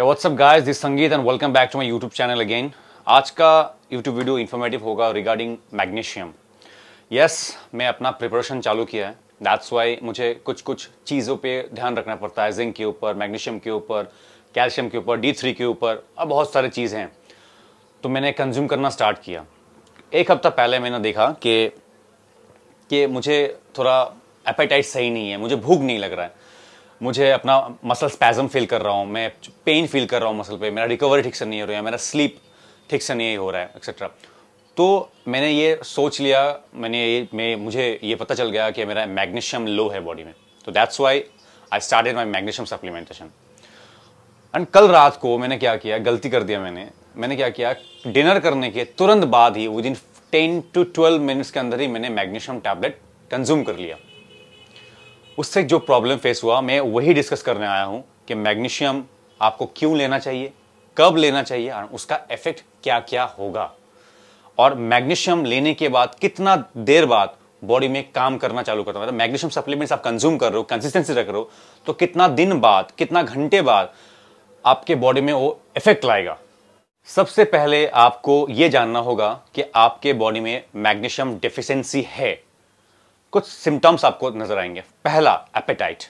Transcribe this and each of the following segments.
Hey, what's up guys? This is Sangeet and welcome back to my YouTube channel again. आज का YouTube video informative होगा regarding magnesium yes मैं अपना preparation चालू किया है दैट्स वाई मुझे कुछ कुछ चीज़ों पे ध्यान रखना पड़ता है जिंक के ऊपर मैग्नीशियम के ऊपर कैल्शियम के ऊपर डी थ्री के ऊपर और बहुत सारे चीज़ हैं तो मैंने कंज्यूम करना स्टार्ट किया एक हफ्ता पहले मैंने देखा कि मुझे थोड़ा एपेटाइट सही नहीं है मुझे भूख नहीं लग रहा है मुझे अपना मसल स्पैजम फील कर रहा हूँ मैं पेन फील कर रहा हूँ मसल पे मेरा रिकवरी ठीक से नहीं हो रहा है मेरा स्लीप ठीक से नहीं हो रहा है एक्सेट्रा तो मैंने ये सोच लिया मैंने ये मैं मुझे ये पता चल गया कि मेरा मैग्नीशियम लो है बॉडी में तो that's why I in my magnesium supplementation and कल रात को मैंने क्या किया गलती कर दिया मैंने मैंने क्या किया डिनर करने के तुरंत बाद ही within ten to twelve minutes के अंदर ही मैंने मैग्नीशियम टैबलेट कंज्यूम कर लिया उससे जो प्रॉब्लम फेस हुआ मैं वही डिस्कस करने आया हूँ कि मैग्नीशियम आपको क्यों लेना चाहिए कब लेना चाहिए और उसका इफेक्ट क्या क्या होगा और मैग्नीशियम लेने के बाद कितना देर बाद बॉडी में काम करना चालू करता मतलब मैग्नीशियम सप्लीमेंट्स आप कंज्यूम कर रहे हो कंसिस्टेंसी रख रहे हो तो कितना दिन बाद कितना घंटे बाद आपके बॉडी में वो इफेक्ट लाएगा सबसे पहले आपको ये जानना होगा कि आपके बॉडी में मैग्नीशियम डिफिशेंसी है कुछ सिम्टम्स आपको नजर आएंगे पहला एपेटाइट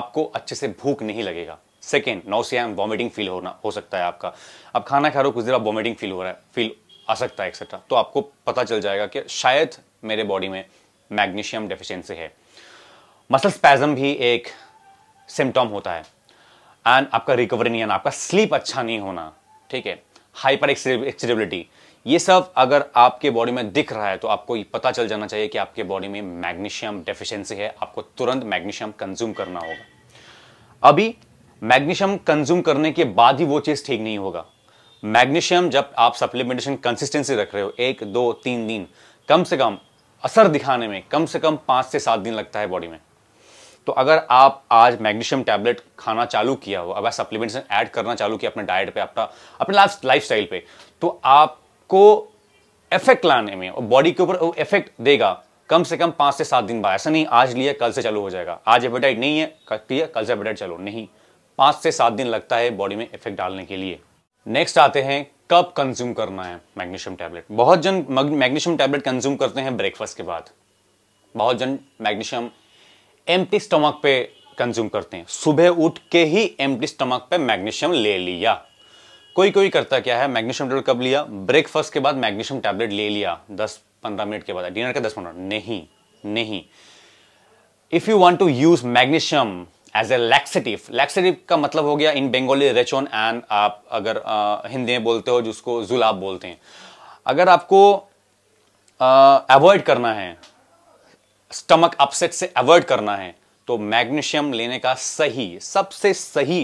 आपको अच्छे से भूख नहीं लगेगा सेकेंड नौसिया वॉमिटिंग फील होना हो सकता है आपका अब खाना खा रहे हो कुछ देर आप वॉमिटिंग फील हो रहा है फील आ सकता है एक्सेट्रा तो आपको पता चल जाएगा कि शायद मेरे बॉडी में मैग्नीशियम डेफिशिएंसी है मसल स्पैजम भी एक सिम्टम होता है एंड आपका रिकवरी नहीं आना आपका स्लीप अच्छा नहीं होना ठीक है हाइपर एक्सटेबिलिटी ये सब अगर आपके बॉडी में दिख रहा है तो आपको पता चल जाना चाहिए कि आपके बॉडी में मैग्नीशियम डेफिशिएंसी है आपको तुरंत मैग्नीशियम कंज्यूम करना होगा अभी मैग्नीशियम कंज्यूम करने के बाद ही वो चीज़ ठीक नहीं होगा मैग्नीशियम जब आप सप्लीमेंटेशन कंसिस्टेंसी रख रहे हो एक दो तीन दिन कम से कम असर दिखाने में कम से कम पांच से सात दिन लगता है बॉडी में तो अगर आप आज मैग्नीशियम टैबलेट खाना चालू किया हो अब सप्लीमेंटेशन सप्लीमेंट्स ऐड करना चालू किया अपने डाइट पे अपना अपने लाइफ स्टाइल पे तो आप को इफेक्ट लाने में और बॉडी के ऊपर इफेक्ट देगा कम से कम पांच से सात दिन बाद ऐसा नहीं आज लिया कल से चालू हो जाएगा आज एपेटाइट नहीं है लिया कल से एपेटाइट चलो नहीं पांच से सात दिन लगता है बॉडी में इफेक्ट डालने के लिए नेक्स्ट आते हैं कब कंज्यूम करना है मैग्नीशियम टैबलेट बहुत जन मैग्नीशियम टैबलेट कंज्यूम करते हैं ब्रेकफास्ट के बाद बहुत जन मैग्नीशियम एम्प्टी स्टमक पे कंज्यूम करते हैं सुबह उठ के ही एम्प्टी स्टमक पे मैग्नीशियम ले लिया कोई कोई करता क्या है मैग्नीशियम टेबलेट कब लिया ब्रेकफास्ट के बाद मैग्नीशियम टैबलेट ले लिया दस पंद्रह मिनट के बाद डिनर का दस मिनट नहीं नहीं if you want to use magnesium as a laxative laxative का मतलब हो गया इन बंगाली रेचोन एंड आप अगर आ, हिंदी में बोलते हो जिसको जुलाब बोलते हैं अगर आपको अवॉइड करना है स्टमक अपसेट से अवॉइड करना है तो मैग्नीशियम लेने का सही सबसे सही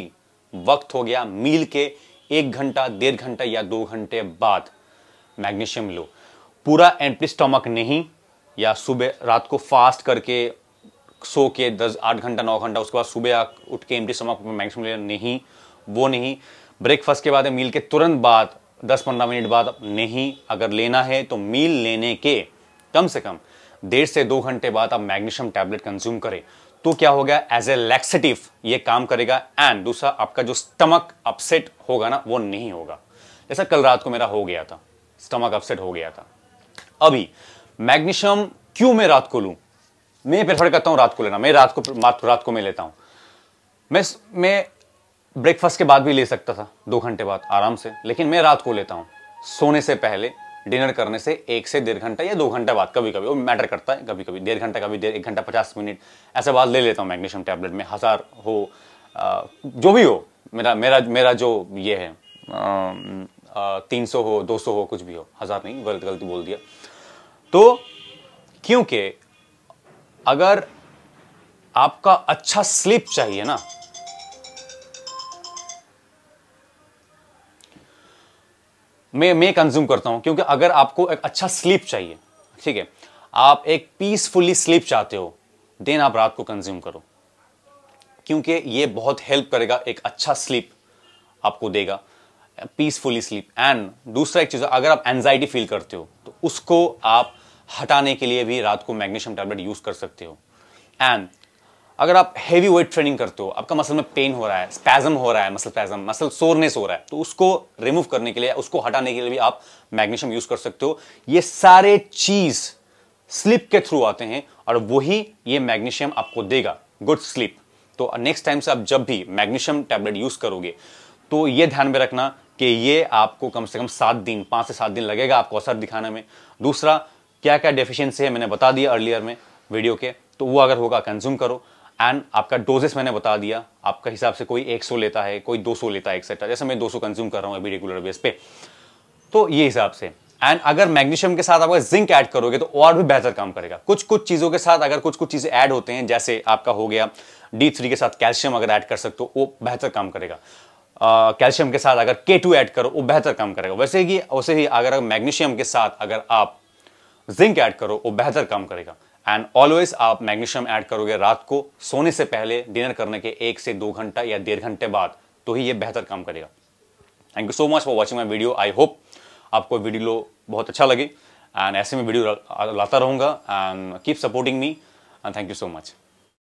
वक्त हो गया मील के एक घंटा डेढ़ घंटा या दो घंटे बाद मैग्नीशियम लो पूरा एंटी स्टमक नहीं या सुबह रात को फास्ट करके सो के दस आठ घंटा नौ घंटा उसके बाद सुबह उठ के एम्प्टी स्टमक मैग्नीशियम लेना नहीं वो नहीं ब्रेकफास्ट के बाद मील के तुरंत बाद दस पंद्रह मिनट बाद नहीं अगर लेना है तो मील लेने के कम से कम डेढ़ से दो घंटे बाद आप मैग्नीशियम टैबलेट कंज्यूम करें तो क्या होगा एज ए लैक्सेटिव ये काम करेगा एंड दूसरा आपका जो स्टमक अपसेट होगा ना वो नहीं होगा जैसा कल रात को मेरा हो गया था स्टमक अपसेट हो गया था अभी मैग्नीशियम क्यों मैं रात को लू मैं प्रेफर करता हूं रात को लेना मैं रात को रात को मैं लेता हूं मैं मैं ब्रेकफास्ट के बाद भी ले सकता था दो घंटे बाद आराम से लेकिन मैं रात को लेता हूं सोने से पहले डिनर करने से एक से डेढ़ घंटा या दो घंटा बाद कभी कभी वो मैटर करता है कभी कभी डेढ़ घंटा कभी डेढ़ एक घंटा पचास मिनट ऐसे बाद ले लेता हूँ मैग्नीशियम टैबलेट में हज़ार हो आ, जो भी हो मेरा मेरा मेरा जो ये है तीन सौ हो दो सौ हो कुछ भी हो हज़ार नहीं गलत गलती बोल दिया तो क्योंकि अगर आपका अच्छा स्लीप चाहिए ना मैं मैं कंज्यूम करता हूँ क्योंकि अगर आपको एक अच्छा स्लीप चाहिए ठीक है आप एक पीसफुली स्लीप चाहते हो देन आप रात को कंज्यूम करो क्योंकि ये बहुत हेल्प करेगा एक अच्छा स्लीप आपको देगा पीसफुली स्लीप एंड दूसरा एक चीज़ अगर आप एनजाइटी फील करते हो तो उसको आप हटाने के लिए भी रात को मैग्नीशियम टैबलेट यूज़ कर सकते हो एंड अगर आप हैवी वेट ट्रेनिंग करते हो आपका मसल में पेन हो रहा है स्पैजम हो रहा है मसल स्पैजम मसल सोरनेस हो रहा है तो उसको रिमूव करने के लिए उसको हटाने के लिए भी आप मैग्नीशियम यूज कर सकते हो ये सारे चीज स्लिप के थ्रू आते हैं और वही ये मैग्नीशियम आपको देगा गुड स्लिप तो नेक्स्ट टाइम से आप जब भी मैग्नीशियम टैबलेट यूज करोगे तो ये ध्यान में रखना कि ये आपको कम से कम सात दिन पाँच से सात दिन लगेगा आपको असर दिखाने में दूसरा क्या क्या डेफिशिएंसी है मैंने बता दिया अर्लियर में वीडियो के तो वो अगर होगा कंज्यूम करो एंड आपका डोजेस मैंने बता दिया आपका हिसाब से कोई 100 लेता है कोई 200 लेता है एक्सेट्रा जैसे मैं 200 कंज्यूम कर रहा हूँ अभी रेगुलर बेस पे तो ये हिसाब से एंड अगर मैग्नीशियम के साथ आप अगर जिंक ऐड करोगे तो और भी बेहतर काम करेगा कुछ कुछ चीज़ों के साथ अगर कुछ कुछ चीज़ें ऐड होते हैं जैसे आपका हो गया डी थ्री के साथ कैल्शियम अगर ऐड कर सकते हो वो बेहतर काम करेगा कैल्शियम के साथ अगर के टू ऐड करो वो बेहतर काम करेगा वैसे ही वैसे ही अगर मैग्नीशियम के साथ अगर आप जिंक ऐड करो वो बेहतर काम करेगा एंड ऑलवेज आप मैग्नीशियम ऐड करोगे रात को सोने से पहले डिनर करने के एक से दो घंटा या डेढ़ घंटे बाद तो ही ये बेहतर काम करेगा thank you so much for watching my video I hope आपको वीडियो बहुत अच्छा लगे एंड ऐसे में वीडियो लाता रहूँगा and keep supporting me and thank you so much